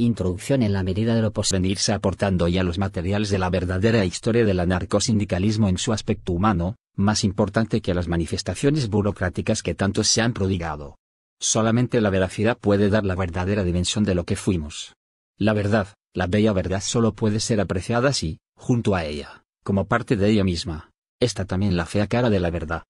Introducción en la medida de lo posible irse aportando ya los materiales de la verdadera historia del anarcosindicalismo en su aspecto humano, más importante que las manifestaciones burocráticas que tanto se han prodigado. Solamente la veracidad puede dar la verdadera dimensión de lo que fuimos. La verdad, la bella verdad solo puede ser apreciada si, junto a ella, como parte de ella misma, está también la fea cara de la verdad.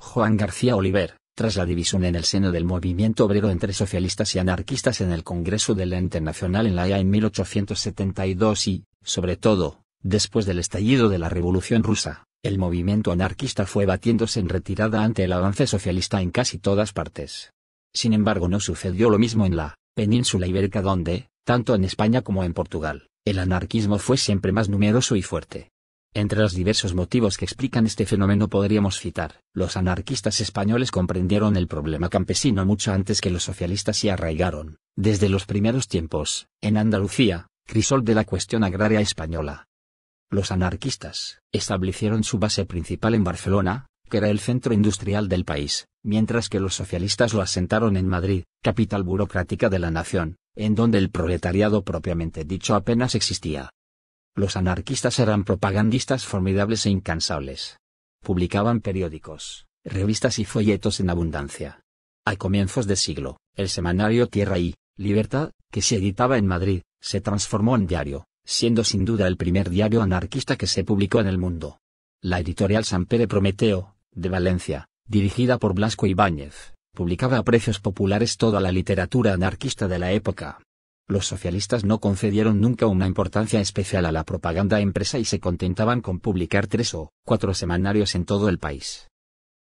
Juan García Oliver, tras la división en el seno del movimiento obrero entre socialistas y anarquistas en el Congreso de la Internacional en La Haya en 1872 y, sobre todo, después del estallido de la Revolución Rusa, el movimiento anarquista fue batiéndose en retirada ante el avance socialista en casi todas partes. Sin embargo, no sucedió lo mismo en la península ibérica donde, tanto en España como en Portugal, el anarquismo fue siempre más numeroso y fuerte. Entre los diversos motivos que explican este fenómeno podríamos citar, los anarquistas españoles comprendieron el problema campesino mucho antes que los socialistas y arraigaron, desde los primeros tiempos, en Andalucía, crisol de la cuestión agraria española. Los anarquistas establecieron su base principal en Barcelona, que era el centro industrial del país, mientras que los socialistas lo asentaron en Madrid, capital burocrática de la nación, en donde el proletariado propiamente dicho apenas existía. Los anarquistas eran propagandistas formidables e incansables. Publicaban periódicos, revistas y folletos en abundancia. A comienzos de siglo, el semanario Tierra y Libertad, que se editaba en Madrid, se transformó en diario, siendo sin duda el primer diario anarquista que se publicó en el mundo. La editorial San Pere Prometeo, de Valencia, dirigida por Blasco Ibáñez, publicaba a precios populares toda la literatura anarquista de la época los socialistas no concedieron nunca una importancia especial a la propaganda impresa y se contentaban con publicar tres o cuatro semanarios en todo el país.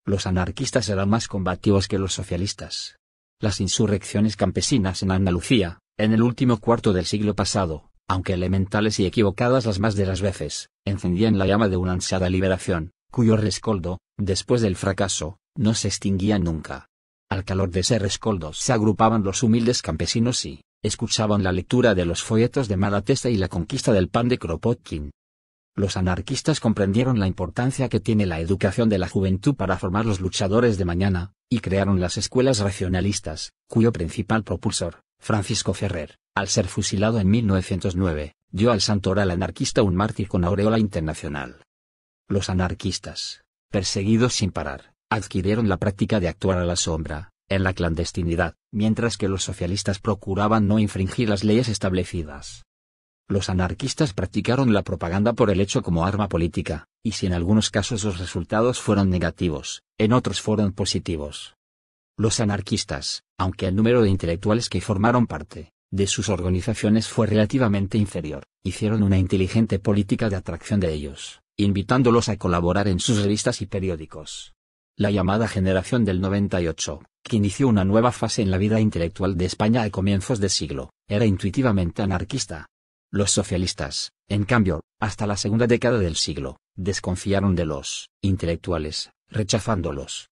Los anarquistas eran más combativos que los socialistas. Las insurrecciones campesinas en Andalucía, en el último cuarto del siglo pasado, aunque elementales y equivocadas las más de las veces, encendían la llama de una ansiada liberación, cuyo rescoldo, después del fracaso, no se extinguía nunca. Al calor de ese rescoldo se agrupaban los humildes campesinos y, escuchaban la lectura de los folletos de Malatesta y la conquista del pan de Kropotkin. Los anarquistas comprendieron la importancia que tiene la educación de la juventud para formar los luchadores de mañana, y crearon las escuelas racionalistas, cuyo principal propulsor, Francisco Ferrer, al ser fusilado en 1909, dio al santoral anarquista un mártir con aureola internacional. Los anarquistas, perseguidos sin parar, adquirieron la práctica de actuar a la sombra, en la clandestinidad, mientras que los socialistas procuraban no infringir las leyes establecidas. Los anarquistas practicaron la propaganda por el hecho como arma política, y si en algunos casos los resultados fueron negativos, en otros fueron positivos. Los anarquistas, aunque el número de intelectuales que formaron parte de sus organizaciones fue relativamente inferior, hicieron una inteligente política de atracción de ellos, invitándolos a colaborar en sus revistas y periódicos la llamada Generación del 98, que inició una nueva fase en la vida intelectual de España a comienzos de siglo, era intuitivamente anarquista. Los socialistas, en cambio, hasta la segunda década del siglo, desconfiaron de los intelectuales, rechazándolos.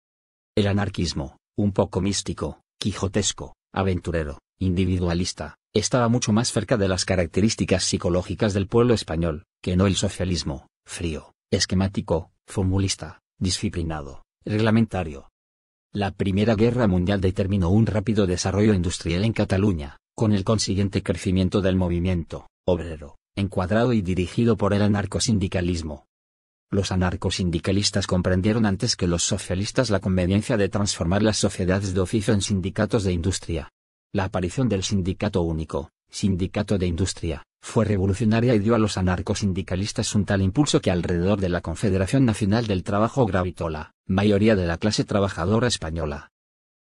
El anarquismo, un poco místico, quijotesco, aventurero, individualista, estaba mucho más cerca de las características psicológicas del pueblo español, que no el socialismo, frío, esquemático, formulista, disciplinado. Reglamentario. La Primera Guerra Mundial determinó un rápido desarrollo industrial en Cataluña, con el consiguiente crecimiento del movimiento obrero, encuadrado y dirigido por el anarcosindicalismo. Los anarcosindicalistas comprendieron antes que los socialistas la conveniencia de transformar las sociedades de oficio en sindicatos de industria. La aparición del sindicato único, Sindicato de Industria, fue revolucionaria y dio a los anarcosindicalistas un tal impulso que alrededor de la Confederación Nacional del Trabajo gravitó la mayoría de la clase trabajadora española.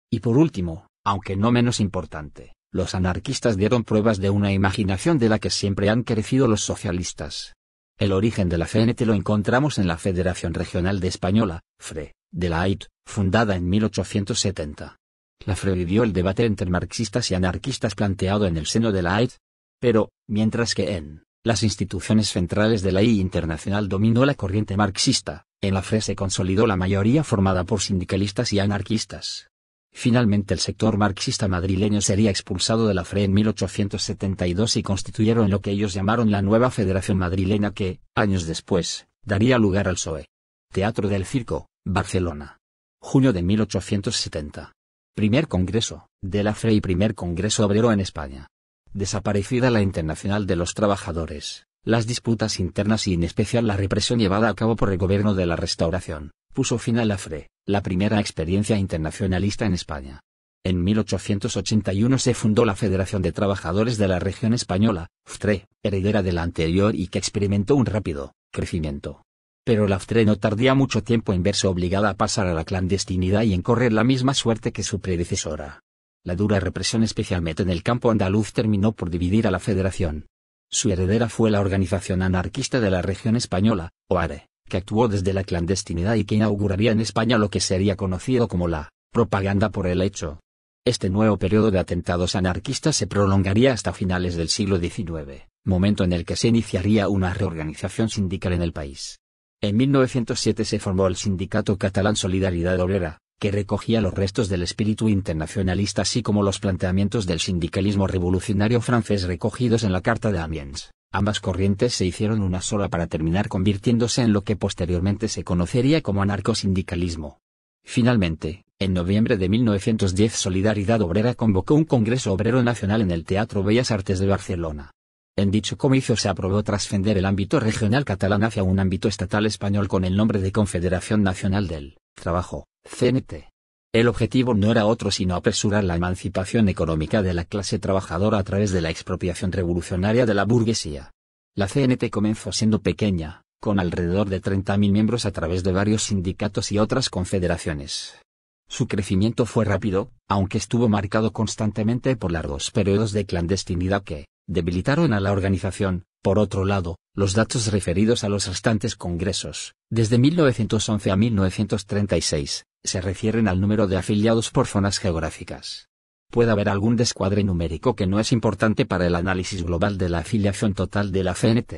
Y por último, aunque no menos importante, los anarquistas dieron pruebas de una imaginación de la que siempre han crecido los socialistas. El origen de la CNT lo encontramos en la Federación Regional de Española, FRE, de la AIT, fundada en 1870. La FRE vivió el debate entre marxistas y anarquistas planteado en el seno de la AID. Pero, mientras que en las instituciones centrales de la I internacional dominó la corriente marxista, en la FRE se consolidó la mayoría formada por sindicalistas y anarquistas. Finalmente el sector marxista madrileño sería expulsado de la FRE en 1872 y constituyeron lo que ellos llamaron la nueva Federación Madrileña que, años después, daría lugar al SOE. Teatro del Circo, Barcelona. Junio de 1870. Primer Congreso, de la FRE y Primer Congreso Obrero en España. Desaparecida la Internacional de los Trabajadores, las disputas internas y en especial la represión llevada a cabo por el gobierno de la Restauración, puso fin a la FRE, la primera experiencia internacionalista en España. En 1881 se fundó la Federación de Trabajadores de la Región Española, FTRE, heredera de la anterior y que experimentó un rápido crecimiento pero Laftre no tardía mucho tiempo en verse obligada a pasar a la clandestinidad y en correr la misma suerte que su predecesora. La dura represión especialmente en el campo andaluz terminó por dividir a la federación. Su heredera fue la organización anarquista de la región española, OARE, que actuó desde la clandestinidad y que inauguraría en España lo que sería conocido como la propaganda por el hecho. Este nuevo periodo de atentados anarquistas se prolongaría hasta finales del siglo XIX, momento en el que se iniciaría una reorganización sindical en el país. En 1907 se formó el sindicato catalán Solidaridad Obrera, que recogía los restos del espíritu internacionalista así como los planteamientos del sindicalismo revolucionario francés recogidos en la Carta de Amiens. Ambas corrientes se hicieron una sola para terminar convirtiéndose en lo que posteriormente se conocería como anarcosindicalismo. Finalmente, en noviembre de 1910 Solidaridad Obrera convocó un Congreso Obrero Nacional en el Teatro Bellas Artes de Barcelona, en dicho comicio se aprobó trascender el ámbito regional catalán hacia un ámbito estatal español con el nombre de Confederación Nacional del Trabajo, CNT. El objetivo no era otro sino apresurar la emancipación económica de la clase trabajadora a través de la expropiación revolucionaria de la burguesía. La CNT comenzó siendo pequeña, con alrededor de 30.000 miembros a través de varios sindicatos y otras confederaciones. Su crecimiento fue rápido, aunque estuvo marcado constantemente por largos periodos de clandestinidad que, debilitaron a la organización. Por otro lado, los datos referidos a los restantes congresos, desde 1911 a 1936, se refieren al número de afiliados por zonas geográficas. Puede haber algún descuadre numérico que no es importante para el análisis global de la afiliación total de la CNT.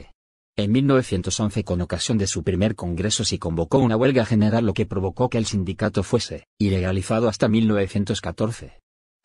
En 1911 con ocasión de su primer congreso se convocó una huelga general lo que provocó que el sindicato fuese ilegalizado hasta 1914.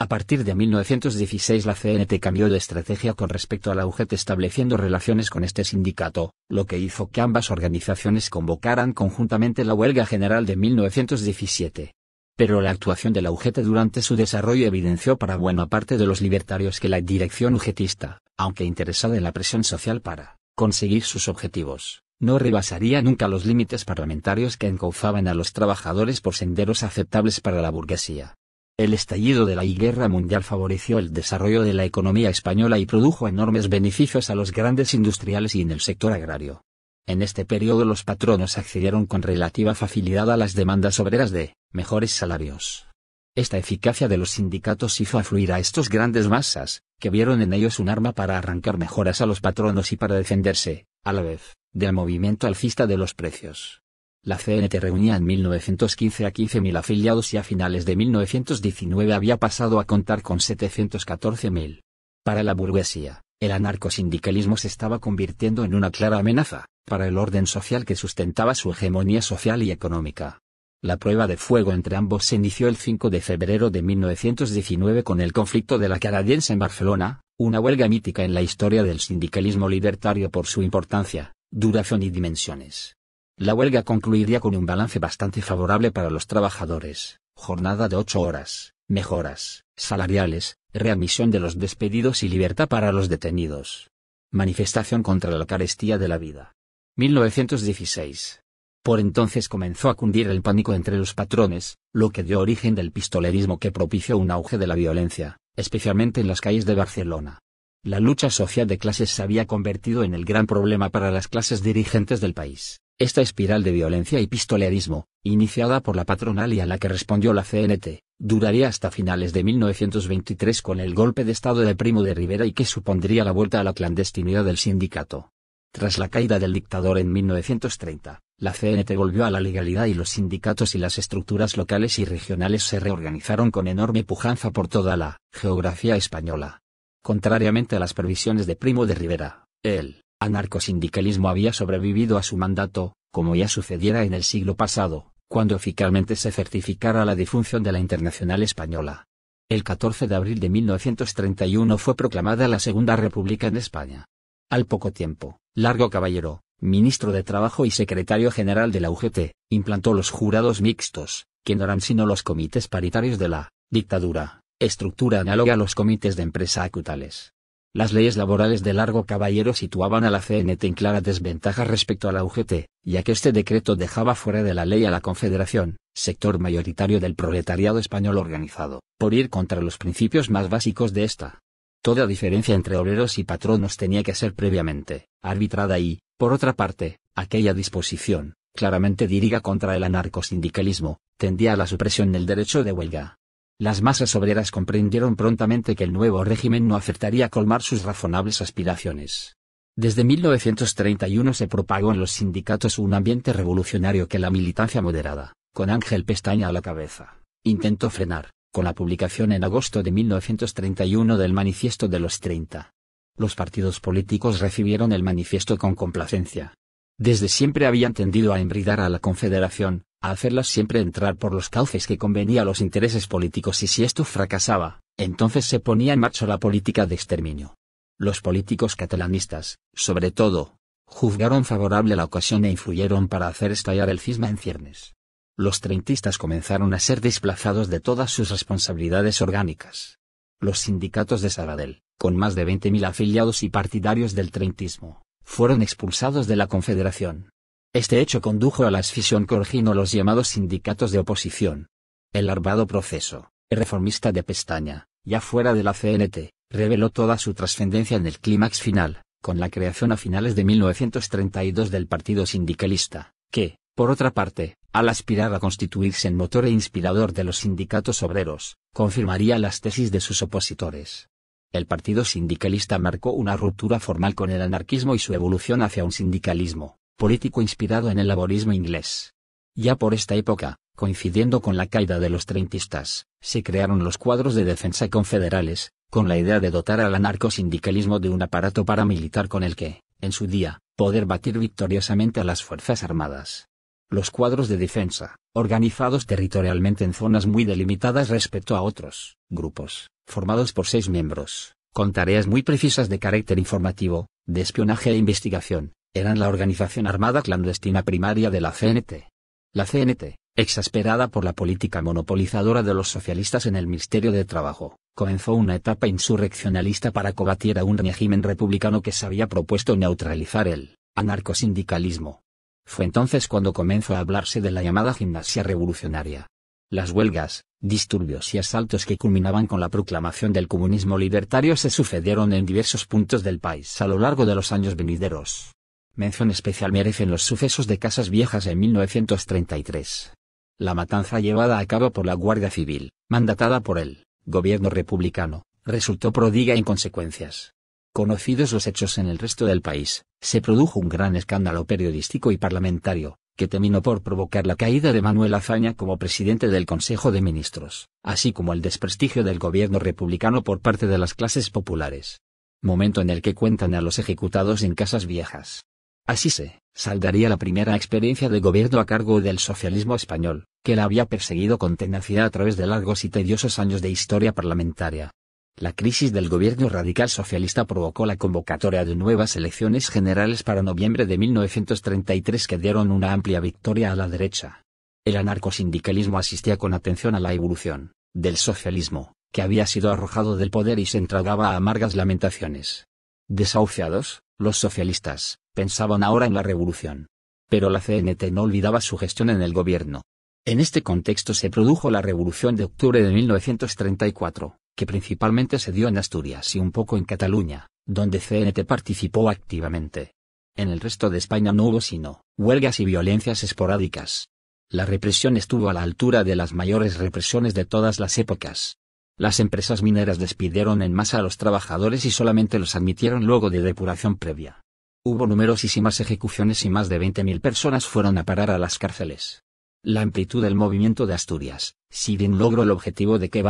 A partir de 1916 la CNT cambió de estrategia con respecto a la UGT estableciendo relaciones con este sindicato, lo que hizo que ambas organizaciones convocaran conjuntamente la huelga general de 1917. Pero la actuación de la UGT durante su desarrollo evidenció para buena parte de los libertarios que la dirección ugetista, aunque interesada en la presión social para conseguir sus objetivos, no rebasaría nunca los límites parlamentarios que encauzaban a los trabajadores por senderos aceptables para la burguesía. El estallido de la Guerra Mundial favoreció el desarrollo de la economía española y produjo enormes beneficios a los grandes industriales y en el sector agrario. En este periodo los patronos accedieron con relativa facilidad a las demandas obreras de mejores salarios. Esta eficacia de los sindicatos hizo afluir a estos grandes masas, que vieron en ellos un arma para arrancar mejoras a los patronos y para defenderse, a la vez, del movimiento alcista de los precios. La CNT reunía en 1915 a 15.000 afiliados y a finales de 1919 había pasado a contar con 714.000. Para la burguesía, el anarcosindicalismo se estaba convirtiendo en una clara amenaza, para el orden social que sustentaba su hegemonía social y económica. La prueba de fuego entre ambos se inició el 5 de febrero de 1919 con el conflicto de la Canadiense en Barcelona, una huelga mítica en la historia del sindicalismo libertario por su importancia, duración y dimensiones. La huelga concluiría con un balance bastante favorable para los trabajadores, jornada de ocho horas, mejoras salariales, readmisión de los despedidos y libertad para los detenidos. Manifestación contra la carestía de la vida. 1916. Por entonces comenzó a cundir el pánico entre los patrones, lo que dio origen del pistolerismo que propició un auge de la violencia, especialmente en las calles de Barcelona. La lucha social de clases se había convertido en el gran problema para las clases dirigentes del país. Esta espiral de violencia y pistolerismo, iniciada por la patronal y a la que respondió la CNT, duraría hasta finales de 1923 con el golpe de Estado de Primo de Rivera y que supondría la vuelta a la clandestinidad del sindicato. Tras la caída del dictador en 1930, la CNT volvió a la legalidad y los sindicatos y las estructuras locales y regionales se reorganizaron con enorme pujanza por toda la geografía española. Contrariamente a las previsiones de Primo de Rivera, él anarcosindicalismo había sobrevivido a su mandato, como ya sucediera en el siglo pasado, cuando oficialmente se certificara la difunción de la Internacional Española. El 14 de abril de 1931 fue proclamada la Segunda República en España. Al poco tiempo, Largo Caballero, ministro de Trabajo y secretario general de la UGT, implantó los jurados mixtos, que no eran sino los comités paritarios de la dictadura, estructura análoga a los comités de empresa acutales. Las leyes laborales de Largo Caballero situaban a la CNT en clara desventaja respecto a la UGT, ya que este decreto dejaba fuera de la ley a la Confederación, sector mayoritario del proletariado español organizado, por ir contra los principios más básicos de esta. Toda diferencia entre obreros y patronos tenía que ser previamente arbitrada y, por otra parte, aquella disposición, claramente dirigida contra el anarcosindicalismo, tendía a la supresión del derecho de huelga. Las masas obreras comprendieron prontamente que el nuevo régimen no acertaría a colmar sus razonables aspiraciones. Desde 1931 se propagó en los sindicatos un ambiente revolucionario que la militancia moderada, con Ángel Pestaña a la cabeza, intentó frenar, con la publicación en agosto de 1931 del Manifiesto de los 30. Los partidos políticos recibieron el manifiesto con complacencia, desde siempre habían tendido a embridar a la Confederación, a hacerla siempre entrar por los cauces que convenía a los intereses políticos y si esto fracasaba, entonces se ponía en marcha la política de exterminio. Los políticos catalanistas, sobre todo, juzgaron favorable la ocasión e influyeron para hacer estallar el cisma en ciernes. Los treintistas comenzaron a ser desplazados de todas sus responsabilidades orgánicas. Los sindicatos de Sabadell, con más de 20.000 afiliados y partidarios del treintismo, fueron expulsados de la Confederación. Este hecho condujo a la escisión que originó los llamados sindicatos de oposición. El larvado proceso, el reformista de Pestaña, ya fuera de la CNT, reveló toda su trascendencia en el clímax final, con la creación a finales de 1932 del Partido Sindicalista, que, por otra parte, al aspirar a constituirse en motor e inspirador de los sindicatos obreros, confirmaría las tesis de sus opositores el Partido Sindicalista marcó una ruptura formal con el anarquismo y su evolución hacia un sindicalismo político inspirado en el laborismo inglés. Ya por esta época, coincidiendo con la caída de los treintistas, se crearon los cuadros de defensa confederales, con la idea de dotar al anarcosindicalismo de un aparato paramilitar con el que, en su día, poder batir victoriosamente a las Fuerzas Armadas. Los cuadros de defensa, organizados territorialmente en zonas muy delimitadas respecto a otros grupos, formados por seis miembros, con tareas muy precisas de carácter informativo, de espionaje e investigación, eran la organización armada clandestina primaria de la CNT. La CNT, exasperada por la política monopolizadora de los socialistas en el Ministerio de Trabajo, comenzó una etapa insurreccionalista para combatir a un régimen republicano que se había propuesto neutralizar el anarcosindicalismo. Fue entonces cuando comenzó a hablarse de la llamada gimnasia revolucionaria. Las huelgas, Disturbios y asaltos que culminaban con la proclamación del comunismo libertario se sucedieron en diversos puntos del país a lo largo de los años venideros. Mención especial merecen los sucesos de Casas Viejas en 1933. La matanza llevada a cabo por la Guardia Civil, mandatada por el gobierno republicano, resultó prodiga en consecuencias. Conocidos los hechos en el resto del país, se produjo un gran escándalo periodístico y parlamentario, que terminó por provocar la caída de Manuel Azaña como presidente del Consejo de Ministros, así como el desprestigio del gobierno republicano por parte de las clases populares. Momento en el que cuentan a los ejecutados en casas viejas. Así se saldaría la primera experiencia de gobierno a cargo del socialismo español, que la había perseguido con tenacidad a través de largos y tediosos años de historia parlamentaria. La crisis del gobierno radical socialista provocó la convocatoria de nuevas elecciones generales para noviembre de 1933 que dieron una amplia victoria a la derecha. El anarcosindicalismo asistía con atención a la evolución del socialismo, que había sido arrojado del poder y se entregaba a amargas lamentaciones. Desahuciados, los socialistas pensaban ahora en la revolución. Pero la CNT no olvidaba su gestión en el gobierno. En este contexto se produjo la Revolución de Octubre de 1934 que principalmente se dio en Asturias y un poco en Cataluña, donde CNT participó activamente. En el resto de España no hubo sino huelgas y violencias esporádicas. La represión estuvo a la altura de las mayores represiones de todas las épocas. Las empresas mineras despidieron en masa a los trabajadores y solamente los admitieron luego de depuración previa. Hubo numerosísimas ejecuciones y más de 20.000 personas fueron a parar a las cárceles. La amplitud del movimiento de Asturias, si bien logró el objetivo de que el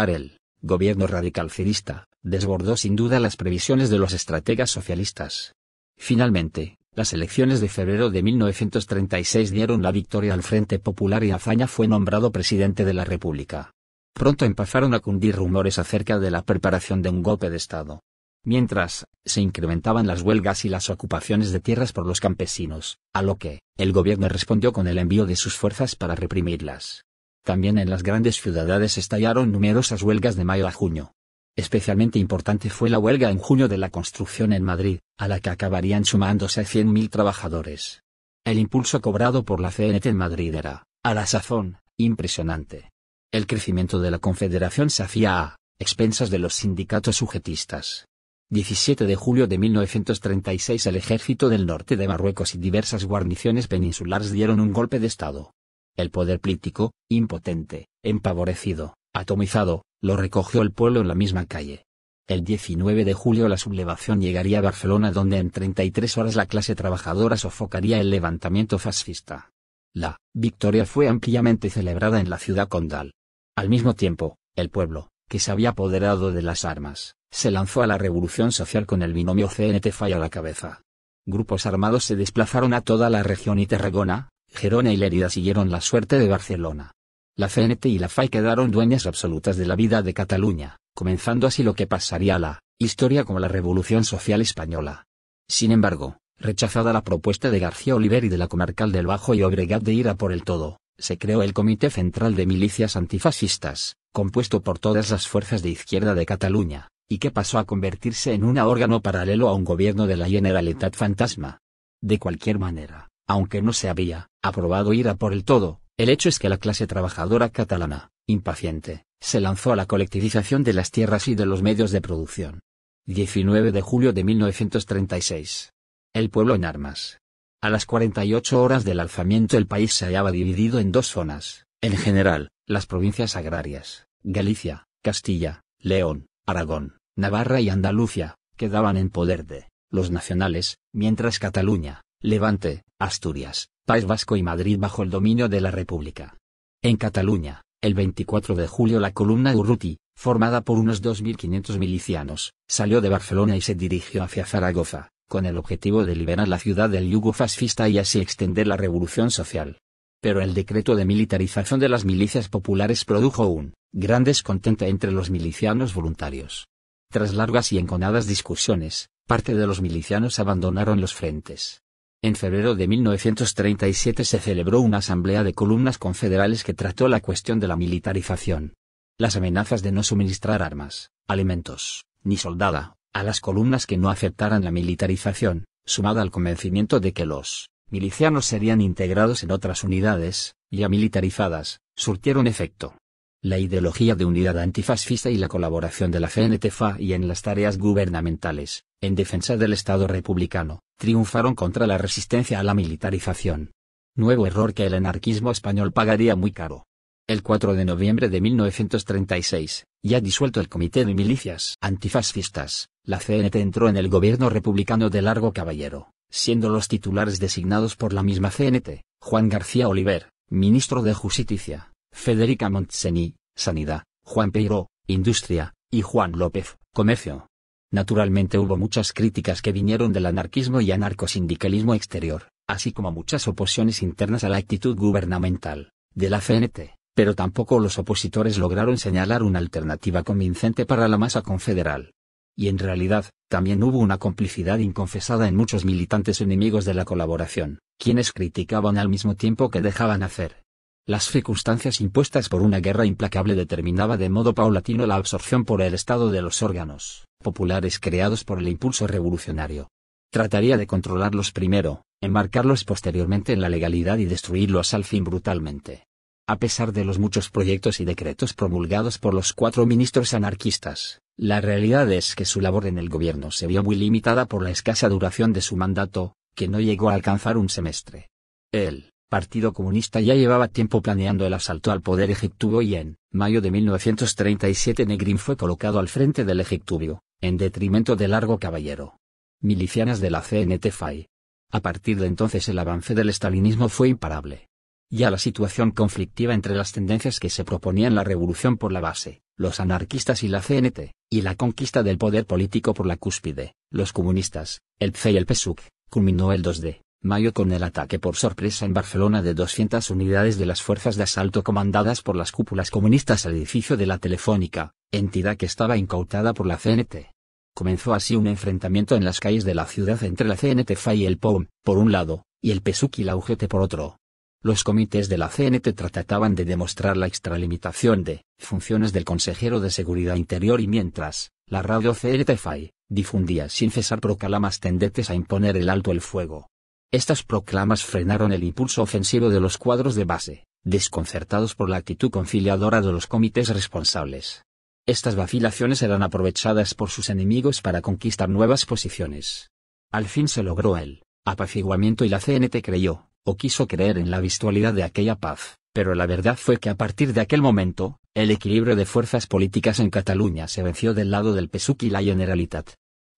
gobierno radical cirista, desbordó sin duda las previsiones de los estrategas socialistas. Finalmente, las elecciones de febrero de 1936 dieron la victoria al Frente Popular y Azaña fue nombrado presidente de la República. Pronto empezaron a cundir rumores acerca de la preparación de un golpe de Estado. Mientras, se incrementaban las huelgas y las ocupaciones de tierras por los campesinos, a lo que, el gobierno respondió con el envío de sus fuerzas para reprimirlas. También en las grandes ciudades estallaron numerosas huelgas de mayo a junio. Especialmente importante fue la huelga en junio de la construcción en Madrid, a la que acabarían sumándose 100.000 trabajadores. El impulso cobrado por la CNT en Madrid era, a la sazón, impresionante. El crecimiento de la Confederación se hacía a expensas de los sindicatos sujetistas. 17 de julio de 1936 el ejército del norte de Marruecos y diversas guarniciones peninsulares dieron un golpe de Estado, el poder político, impotente, empavorecido, atomizado, lo recogió el pueblo en la misma calle. El 19 de julio la sublevación llegaría a Barcelona donde en 33 horas la clase trabajadora sofocaría el levantamiento fascista. La victoria fue ampliamente celebrada en la ciudad condal. Al mismo tiempo, el pueblo, que se había apoderado de las armas, se lanzó a la revolución social con el binomio CNT Falla a la cabeza. Grupos armados se desplazaron a toda la región y Tarragona, Gerona y Lérida siguieron la suerte de Barcelona. La CNT y la FAI quedaron dueñas absolutas de la vida de Cataluña, comenzando así lo que pasaría a la historia como la Revolución Social Española. Sin embargo, rechazada la propuesta de García Oliver y de la comarcal del Bajo y Obregat de Ira por el todo, se creó el Comité Central de Milicias Antifascistas, compuesto por todas las fuerzas de izquierda de Cataluña, y que pasó a convertirse en un órgano paralelo a un gobierno de la Generalitat Fantasma. De cualquier manera, aunque no se había aprobado ira por el todo, el hecho es que la clase trabajadora catalana, impaciente, se lanzó a la colectivización de las tierras y de los medios de producción. 19 de julio de 1936. El pueblo en armas. A las 48 horas del alzamiento el país se hallaba dividido en dos zonas, en general, las provincias agrarias, Galicia, Castilla, León, Aragón, Navarra y Andalucía, quedaban en poder de los nacionales, mientras Cataluña, Levante, Asturias, País Vasco y Madrid bajo el dominio de la República. En Cataluña, el 24 de julio la columna Urruti, formada por unos 2.500 milicianos, salió de Barcelona y se dirigió hacia Zaragoza, con el objetivo de liberar la ciudad del yugo fascista y así extender la revolución social. Pero el decreto de militarización de las milicias populares produjo un gran descontento entre los milicianos voluntarios. Tras largas y enconadas discusiones, parte de los milicianos abandonaron los frentes en febrero de 1937 se celebró una asamblea de columnas confederales que trató la cuestión de la militarización. Las amenazas de no suministrar armas, alimentos, ni soldada, a las columnas que no aceptaran la militarización, sumada al convencimiento de que los milicianos serían integrados en otras unidades, ya militarizadas, surtieron efecto. La ideología de unidad antifascista y la colaboración de la CNTFA y en las tareas gubernamentales, en defensa del Estado republicano, triunfaron contra la resistencia a la militarización. Nuevo error que el anarquismo español pagaría muy caro. El 4 de noviembre de 1936, ya disuelto el Comité de Milicias Antifascistas, la CNT entró en el gobierno republicano de Largo Caballero, siendo los titulares designados por la misma CNT, Juan García Oliver, ministro de Justicia, Federica Montseny, Sanidad, Juan Peiro, Industria, y Juan López, Comercio. Naturalmente hubo muchas críticas que vinieron del anarquismo y anarcosindicalismo exterior, así como muchas oposiciones internas a la actitud gubernamental de la FNT, pero tampoco los opositores lograron señalar una alternativa convincente para la masa confederal. Y en realidad, también hubo una complicidad inconfesada en muchos militantes enemigos de la colaboración, quienes criticaban al mismo tiempo que dejaban hacer. Las circunstancias impuestas por una guerra implacable determinaba de modo paulatino la absorción por el estado de los órganos populares creados por el impulso revolucionario. Trataría de controlarlos primero, enmarcarlos posteriormente en la legalidad y destruirlos al fin brutalmente. A pesar de los muchos proyectos y decretos promulgados por los cuatro ministros anarquistas, la realidad es que su labor en el gobierno se vio muy limitada por la escasa duración de su mandato, que no llegó a alcanzar un semestre. El Partido Comunista ya llevaba tiempo planeando el asalto al poder egiptuvo y en mayo de 1937 Negrin fue colocado al frente del egiptubio, en detrimento de Largo Caballero. Milicianas de la CNT-FAI. A partir de entonces el avance del estalinismo fue imparable. Ya la situación conflictiva entre las tendencias que se proponían la revolución por la base, los anarquistas y la CNT, y la conquista del poder político por la cúspide, los comunistas, el PCE y el PSUC, culminó el 2 de mayo con el ataque por sorpresa en Barcelona de 200 unidades de las fuerzas de asalto comandadas por las cúpulas comunistas al edificio de la Telefónica, entidad que estaba incautada por la CNT. Comenzó así un enfrentamiento en las calles de la ciudad entre la CNT-FAI y el POUM, por un lado, y el PSUC y la UGT por otro. Los comités de la CNT trataban de demostrar la extralimitación de funciones del consejero de Seguridad Interior y mientras, la radio CNTFI difundía sin cesar proclamas tendentes a imponer el alto el fuego. Estas proclamas frenaron el impulso ofensivo de los cuadros de base, desconcertados por la actitud conciliadora de los comités responsables. Estas vacilaciones eran aprovechadas por sus enemigos para conquistar nuevas posiciones. Al fin se logró el apaciguamiento y la CNT creyó, o quiso creer en la visualidad de aquella paz, pero la verdad fue que a partir de aquel momento, el equilibrio de fuerzas políticas en Cataluña se venció del lado del PSUC y la Generalitat.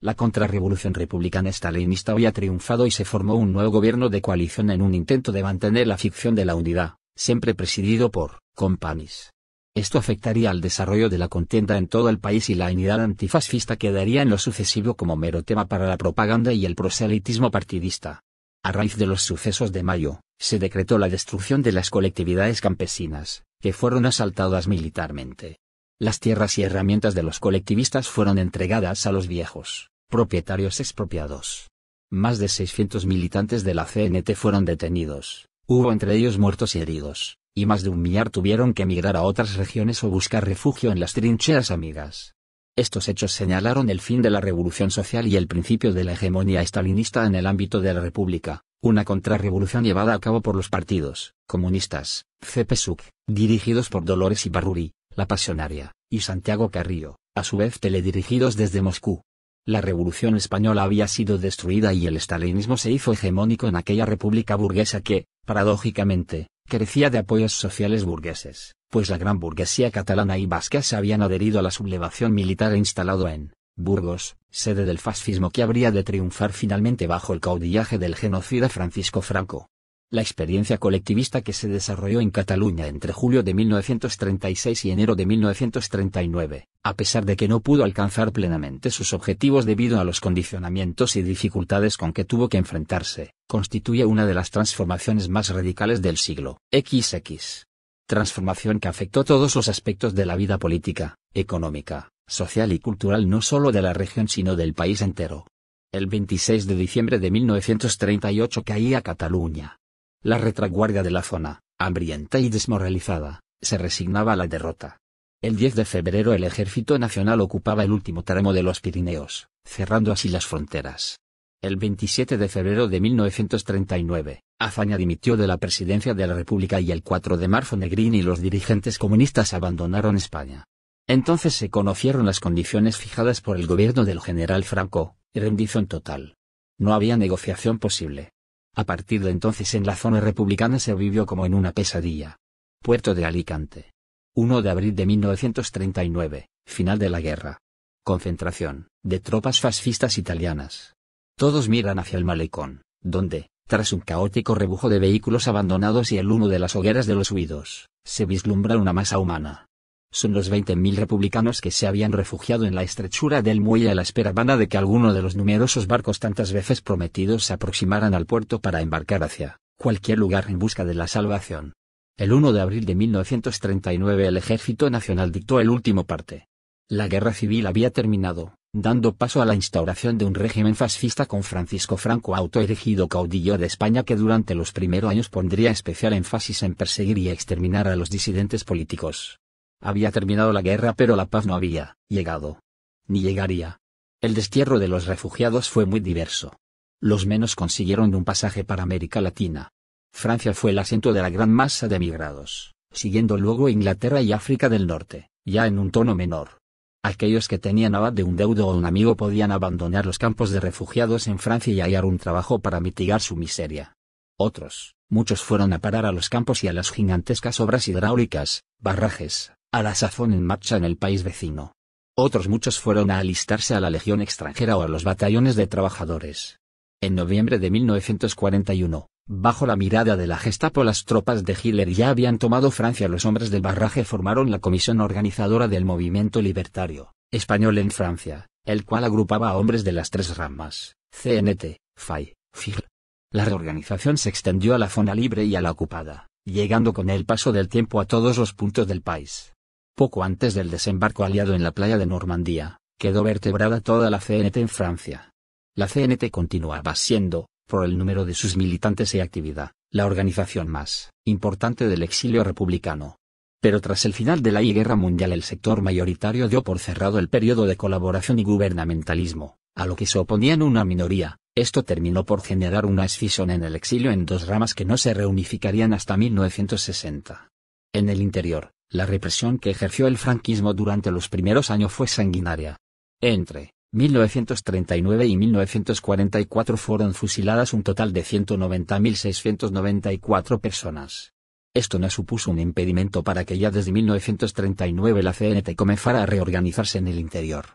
La contrarrevolución republicana stalinista había triunfado y se formó un nuevo gobierno de coalición en un intento de mantener la ficción de la unidad, siempre presidido por Companys. Esto afectaría al desarrollo de la contienda en todo el país y la unidad antifascista quedaría en lo sucesivo como mero tema para la propaganda y el proselitismo partidista. A raíz de los sucesos de mayo, se decretó la destrucción de las colectividades campesinas, que fueron asaltadas militarmente. Las tierras y herramientas de los colectivistas fueron entregadas a los viejos, propietarios expropiados. Más de 600 militantes de la CNT fueron detenidos, hubo entre ellos muertos y heridos y más de un millar tuvieron que emigrar a otras regiones o buscar refugio en las trincheras amigas. Estos hechos señalaron el fin de la revolución social y el principio de la hegemonía estalinista en el ámbito de la República, una contrarrevolución llevada a cabo por los partidos comunistas, CPSUC, dirigidos por Dolores Ibarruri, la pasionaria, y Santiago Carrillo, a su vez teledirigidos desde Moscú. La revolución española había sido destruida y el estalinismo se hizo hegemónico en aquella república burguesa que, paradójicamente, carecía de apoyos sociales burgueses, pues la gran burguesía catalana y vasca se habían adherido a la sublevación militar instalada instalado en Burgos, sede del fascismo que habría de triunfar finalmente bajo el caudillaje del genocida Francisco Franco. La experiencia colectivista que se desarrolló en Cataluña entre julio de 1936 y enero de 1939, a pesar de que no pudo alcanzar plenamente sus objetivos debido a los condicionamientos y dificultades con que tuvo que enfrentarse, constituye una de las transformaciones más radicales del siglo XX. Transformación que afectó todos los aspectos de la vida política, económica, social y cultural no solo de la región sino del país entero. El 26 de diciembre de 1938 caía Cataluña la retraguardia de la zona, hambrienta y desmoralizada, se resignaba a la derrota. El 10 de febrero el ejército nacional ocupaba el último tramo de los Pirineos, cerrando así las fronteras. El 27 de febrero de 1939, Azaña dimitió de la presidencia de la República y el 4 de marzo Negrini y los dirigentes comunistas abandonaron España. Entonces se conocieron las condiciones fijadas por el gobierno del general Franco, rendición total. No había negociación posible. A partir de entonces en la zona republicana se vivió como en una pesadilla. Puerto de Alicante. 1 de abril de 1939, final de la guerra. Concentración, de tropas fascistas italianas. Todos miran hacia el malecón, donde, tras un caótico rebujo de vehículos abandonados y el humo de las hogueras de los huidos, se vislumbra una masa humana, son los 20.000 republicanos que se habían refugiado en la estrechura del muelle a la espera de que alguno de los numerosos barcos tantas veces prometidos se aproximaran al puerto para embarcar hacia cualquier lugar en busca de la salvación. El 1 de abril de 1939 el Ejército Nacional dictó el último parte. La guerra civil había terminado, dando paso a la instauración de un régimen fascista con Francisco Franco autoerigido caudillo de España que durante los primeros años pondría especial énfasis en perseguir y exterminar a los disidentes políticos. Había terminado la guerra pero la paz no había llegado. Ni llegaría. El destierro de los refugiados fue muy diverso. Los menos consiguieron un pasaje para América Latina. Francia fue el asiento de la gran masa de emigrados, siguiendo luego Inglaterra y África del Norte, ya en un tono menor. Aquellos que tenían abad de un deudo o un amigo podían abandonar los campos de refugiados en Francia y hallar un trabajo para mitigar su miseria. Otros, muchos fueron a parar a los campos y a las gigantescas obras hidráulicas, barrajes, a la sazón en marcha en el país vecino. Otros muchos fueron a alistarse a la Legión extranjera o a los batallones de trabajadores. En noviembre de 1941, bajo la mirada de la Gestapo las tropas de Hitler ya habían tomado Francia. Los hombres del barraje formaron la comisión organizadora del movimiento libertario español en Francia, el cual agrupaba a hombres de las tres ramas, CNT, FAI, FIR. La reorganización se extendió a la zona libre y a la ocupada, llegando con el paso del tiempo a todos los puntos del país. Poco antes del desembarco aliado en la playa de Normandía, quedó vertebrada toda la CNT en Francia. La CNT continuaba siendo, por el número de sus militantes y actividad, la organización más importante del exilio republicano. Pero tras el final de la I Guerra Mundial el sector mayoritario dio por cerrado el periodo de colaboración y gubernamentalismo, a lo que se oponían una minoría, esto terminó por generar una escisión en el exilio en dos ramas que no se reunificarían hasta 1960. En el interior, la represión que ejerció el franquismo durante los primeros años fue sanguinaria. Entre 1939 y 1944 fueron fusiladas un total de 190.694 personas. Esto no supuso un impedimento para que ya desde 1939 la CNT comenzara a reorganizarse en el interior.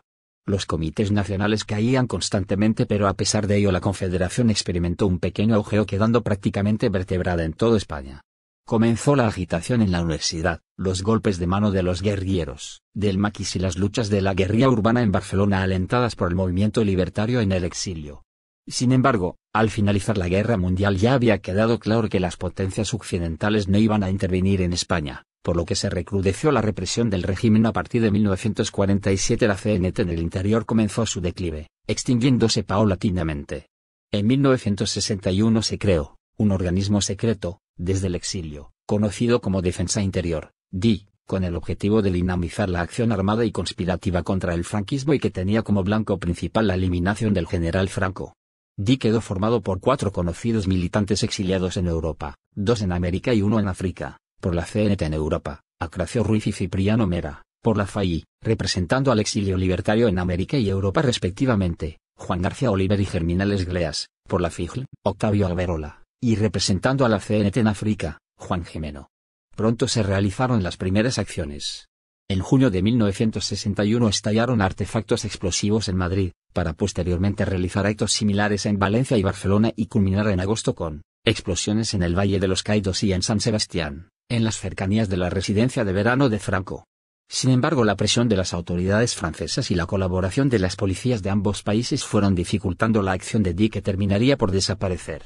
Los comités nacionales caían constantemente pero a pesar de ello la Confederación experimentó un pequeño augeo quedando prácticamente vertebrada en toda España. Comenzó la agitación en la universidad, los golpes de mano de los guerrilleros, del maquis y las luchas de la guerrilla urbana en Barcelona alentadas por el movimiento libertario en el exilio. Sin embargo, al finalizar la guerra mundial ya había quedado claro que las potencias occidentales no iban a intervenir en España, por lo que se recrudeció la represión del régimen a partir de 1947 la CNT en el interior comenzó su declive, extinguiéndose paulatinamente. En 1961 se creó, un organismo secreto, desde el exilio, conocido como Defensa Interior, DI, con el objetivo de dinamizar la acción armada y conspirativa contra el franquismo y que tenía como blanco principal la eliminación del general Franco. DI quedó formado por cuatro conocidos militantes exiliados en Europa, dos en América y uno en África, por la CNT en Europa, Acracio Ruiz y Cipriano Mera, por la FAI, representando al exilio libertario en América y Europa respectivamente, Juan García Oliver y Germinales Gleas, por la FIGL, Octavio Alberola y representando a la CNT en África, Juan Jimeno. Pronto se realizaron las primeras acciones. En junio de 1961 estallaron artefactos explosivos en Madrid, para posteriormente realizar actos similares en Valencia y Barcelona y culminar en agosto con explosiones en el Valle de los Caídos y en San Sebastián, en las cercanías de la residencia de verano de Franco. Sin embargo, la presión de las autoridades francesas y la colaboración de las policías de ambos países fueron dificultando la acción de Dick, que terminaría por desaparecer.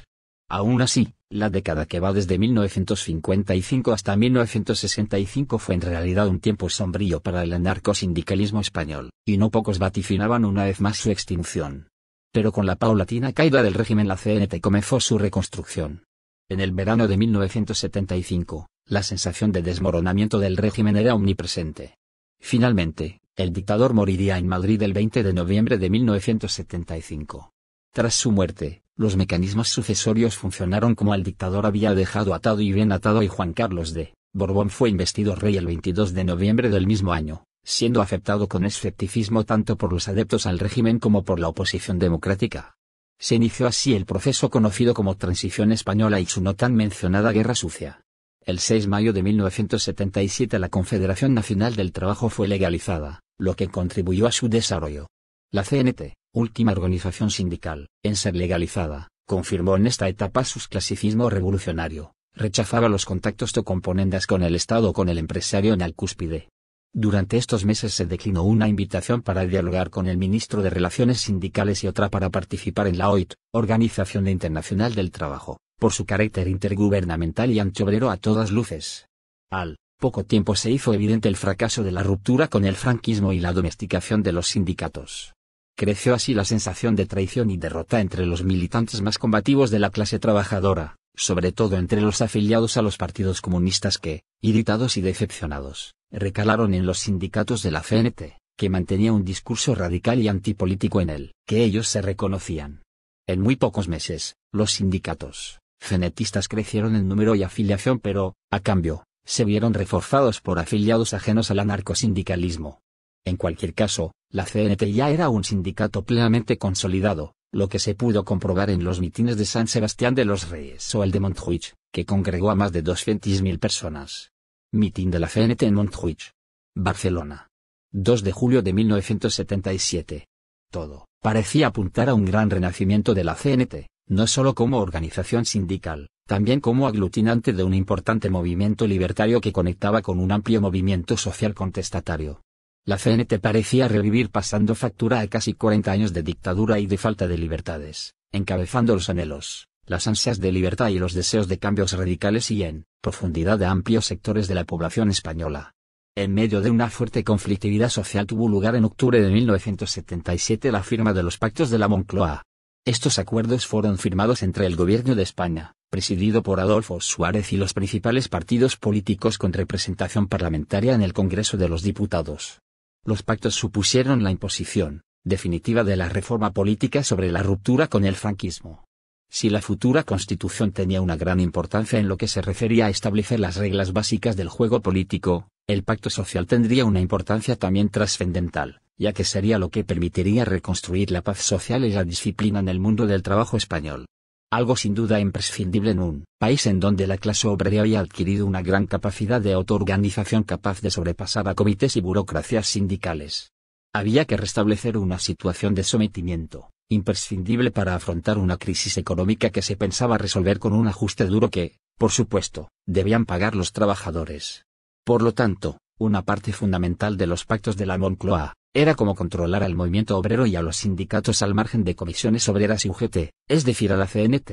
Aún así, la década que va desde 1955 hasta 1965 fue en realidad un tiempo sombrío para el anarcosindicalismo español, y no pocos vaticinaban una vez más su extinción. Pero con la paulatina caída del régimen la CNT comenzó su reconstrucción. En el verano de 1975, la sensación de desmoronamiento del régimen era omnipresente. Finalmente, el dictador moriría en Madrid el 20 de noviembre de 1975. Tras su muerte, los mecanismos sucesorios funcionaron como el dictador había dejado atado y bien atado y Juan Carlos de Borbón fue investido rey el 22 de noviembre del mismo año, siendo aceptado con escepticismo tanto por los adeptos al régimen como por la oposición democrática. Se inició así el proceso conocido como Transición Española y su no tan mencionada Guerra Sucia. El 6 de mayo de 1977 la Confederación Nacional del Trabajo fue legalizada, lo que contribuyó a su desarrollo. La CNT última organización sindical, en ser legalizada, confirmó en esta etapa su clasicismo revolucionario, rechazaba los contactos tocomponendas con el Estado o con el empresario en el cúspide. Durante estos meses se declinó una invitación para dialogar con el ministro de Relaciones Sindicales y otra para participar en la OIT, Organización Internacional del Trabajo, por su carácter intergubernamental y antiobrero a todas luces. Al poco tiempo se hizo evidente el fracaso de la ruptura con el franquismo y la domesticación de los sindicatos. Creció así la sensación de traición y derrota entre los militantes más combativos de la clase trabajadora, sobre todo entre los afiliados a los partidos comunistas que, irritados y decepcionados, recalaron en los sindicatos de la CNT, que mantenía un discurso radical y antipolítico en él, que ellos se reconocían. En muy pocos meses, los sindicatos fenetistas crecieron en número y afiliación pero, a cambio, se vieron reforzados por afiliados ajenos al anarcosindicalismo. En cualquier caso, la CNT ya era un sindicato plenamente consolidado, lo que se pudo comprobar en los mitines de San Sebastián de los Reyes o el de Montjuich, que congregó a más de 200.000 personas. Mitin de la CNT en Montjuich. Barcelona. 2 de julio de 1977. Todo parecía apuntar a un gran renacimiento de la CNT, no solo como organización sindical, también como aglutinante de un importante movimiento libertario que conectaba con un amplio movimiento social contestatario. La CNT parecía revivir pasando factura a casi 40 años de dictadura y de falta de libertades, encabezando los anhelos, las ansias de libertad y los deseos de cambios radicales y en profundidad de amplios sectores de la población española. En medio de una fuerte conflictividad social tuvo lugar en octubre de 1977 la firma de los pactos de la Moncloa. Estos acuerdos fueron firmados entre el gobierno de España, presidido por Adolfo Suárez y los principales partidos políticos con representación parlamentaria en el Congreso de los Diputados, los pactos supusieron la imposición definitiva de la reforma política sobre la ruptura con el franquismo. Si la futura constitución tenía una gran importancia en lo que se refería a establecer las reglas básicas del juego político, el pacto social tendría una importancia también trascendental, ya que sería lo que permitiría reconstruir la paz social y la disciplina en el mundo del trabajo español algo sin duda imprescindible en un país en donde la clase obrera había adquirido una gran capacidad de autoorganización capaz de sobrepasar a comités y burocracias sindicales. Había que restablecer una situación de sometimiento, imprescindible para afrontar una crisis económica que se pensaba resolver con un ajuste duro que, por supuesto, debían pagar los trabajadores. Por lo tanto, una parte fundamental de los pactos de la Moncloa, era como controlar al movimiento obrero y a los sindicatos al margen de comisiones obreras y UGT, es decir, a la CNT.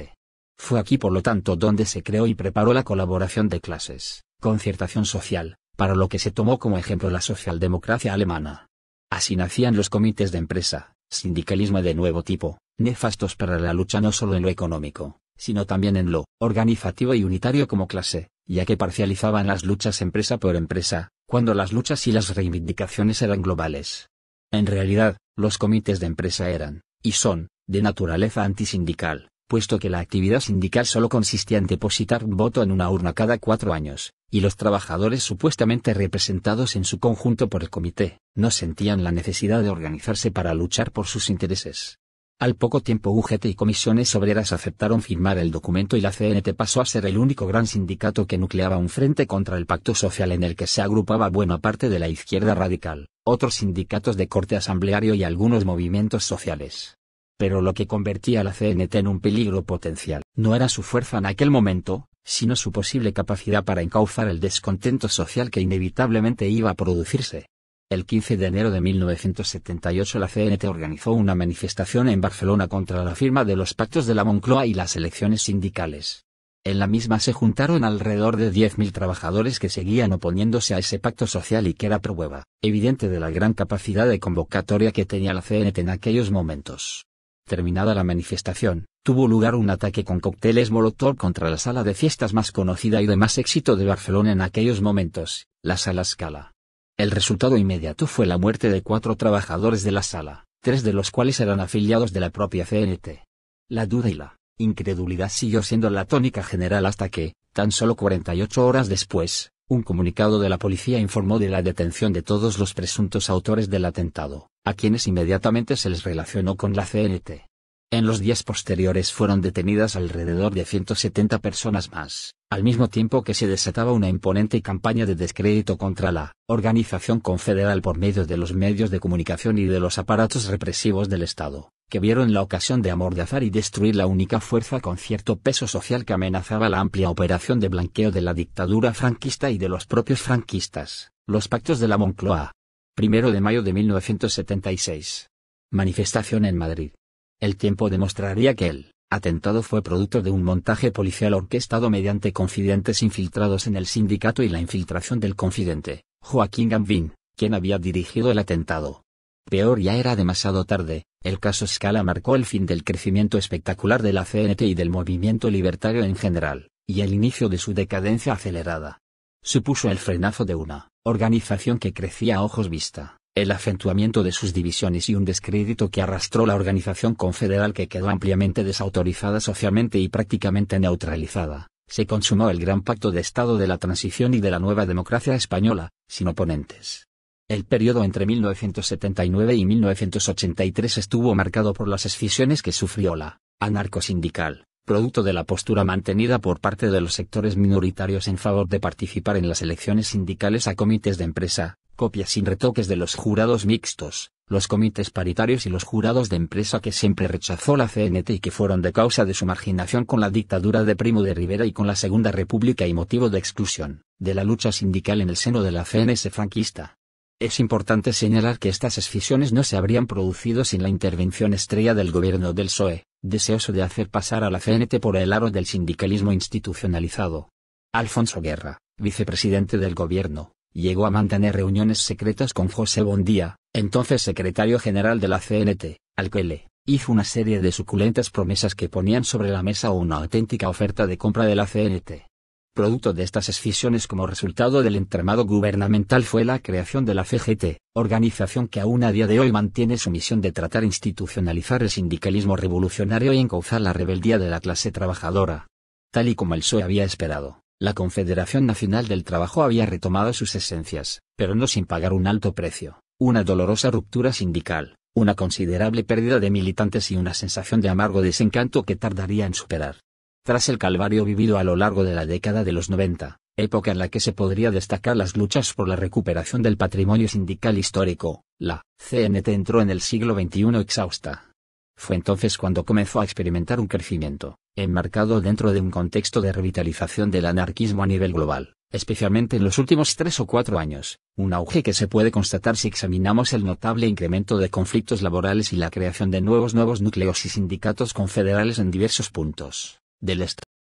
Fue aquí por lo tanto donde se creó y preparó la colaboración de clases, concertación social, para lo que se tomó como ejemplo la socialdemocracia alemana. Así nacían los comités de empresa, sindicalismo de nuevo tipo, nefastos para la lucha no solo en lo económico, sino también en lo organizativo y unitario como clase, ya que parcializaban las luchas empresa por empresa, cuando las luchas y las reivindicaciones eran globales. En realidad, los comités de empresa eran, y son, de naturaleza antisindical, puesto que la actividad sindical solo consistía en depositar un voto en una urna cada cuatro años, y los trabajadores supuestamente representados en su conjunto por el comité, no sentían la necesidad de organizarse para luchar por sus intereses. Al poco tiempo UGT y comisiones obreras aceptaron firmar el documento y la CNT pasó a ser el único gran sindicato que nucleaba un frente contra el pacto social en el que se agrupaba buena parte de la izquierda radical, otros sindicatos de corte asambleario y algunos movimientos sociales. Pero lo que convertía a la CNT en un peligro potencial no era su fuerza en aquel momento, sino su posible capacidad para encauzar el descontento social que inevitablemente iba a producirse. El 15 de enero de 1978 la CNT organizó una manifestación en Barcelona contra la firma de los pactos de la Moncloa y las elecciones sindicales. En la misma se juntaron alrededor de 10.000 trabajadores que seguían oponiéndose a ese pacto social y que era prueba, evidente de la gran capacidad de convocatoria que tenía la CNT en aquellos momentos. Terminada la manifestación, tuvo lugar un ataque con cócteles Molotov contra la sala de fiestas más conocida y de más éxito de Barcelona en aquellos momentos, la Sala Scala. El resultado inmediato fue la muerte de cuatro trabajadores de la sala, tres de los cuales eran afiliados de la propia CNT. La duda y la incredulidad siguió siendo la tónica general hasta que, tan solo 48 horas después, un comunicado de la policía informó de la detención de todos los presuntos autores del atentado, a quienes inmediatamente se les relacionó con la CNT. En los días posteriores fueron detenidas alrededor de 170 personas más, al mismo tiempo que se desataba una imponente campaña de descrédito contra la organización confederal por medio de los medios de comunicación y de los aparatos represivos del Estado, que vieron la ocasión de amordazar y destruir la única fuerza con cierto peso social que amenazaba la amplia operación de blanqueo de la dictadura franquista y de los propios franquistas, los pactos de la Moncloa. Primero de mayo de 1976. Manifestación en Madrid. El tiempo demostraría que el atentado fue producto de un montaje policial orquestado mediante confidentes infiltrados en el sindicato y la infiltración del confidente, Joaquín Gambín, quien había dirigido el atentado. Peor ya era demasiado tarde, el caso Scala marcó el fin del crecimiento espectacular de la CNT y del movimiento libertario en general, y el inicio de su decadencia acelerada. Supuso el frenazo de una organización que crecía a ojos vista, el acentuamiento de sus divisiones y un descrédito que arrastró la organización confederal que quedó ampliamente desautorizada socialmente y prácticamente neutralizada, se consumó el gran pacto de Estado de la Transición y de la Nueva Democracia Española, sin oponentes. El periodo entre 1979 y 1983 estuvo marcado por las escisiones que sufrió la anarcosindical, producto de la postura mantenida por parte de los sectores minoritarios en favor de participar en las elecciones sindicales a comités de empresa, Copias sin retoques de los jurados mixtos, los comités paritarios y los jurados de empresa que siempre rechazó la CNT y que fueron de causa de su marginación con la dictadura de Primo de Rivera y con la Segunda República y motivo de exclusión, de la lucha sindical en el seno de la CNS franquista. Es importante señalar que estas escisiones no se habrían producido sin la intervención estrella del gobierno del PSOE, deseoso de hacer pasar a la CNT por el aro del sindicalismo institucionalizado. Alfonso Guerra, vicepresidente del gobierno, Llegó a mantener reuniones secretas con José Bondía, entonces secretario general de la CNT, al que le hizo una serie de suculentas promesas que ponían sobre la mesa una auténtica oferta de compra de la CNT. Producto de estas escisiones como resultado del entramado gubernamental fue la creación de la CGT, organización que aún a día de hoy mantiene su misión de tratar e institucionalizar el sindicalismo revolucionario y encauzar la rebeldía de la clase trabajadora. Tal y como el PSOE había esperado, la Confederación Nacional del Trabajo había retomado sus esencias, pero no sin pagar un alto precio, una dolorosa ruptura sindical, una considerable pérdida de militantes y una sensación de amargo desencanto que tardaría en superar. Tras el calvario vivido a lo largo de la década de los 90, época en la que se podría destacar las luchas por la recuperación del patrimonio sindical histórico, la CNT entró en el siglo XXI exhausta. Fue entonces cuando comenzó a experimentar un crecimiento, enmarcado dentro de un contexto de revitalización del anarquismo a nivel global, especialmente en los últimos tres o cuatro años, un auge que se puede constatar si examinamos el notable incremento de conflictos laborales y la creación de nuevos nuevos núcleos y sindicatos confederales en diversos puntos del Estado.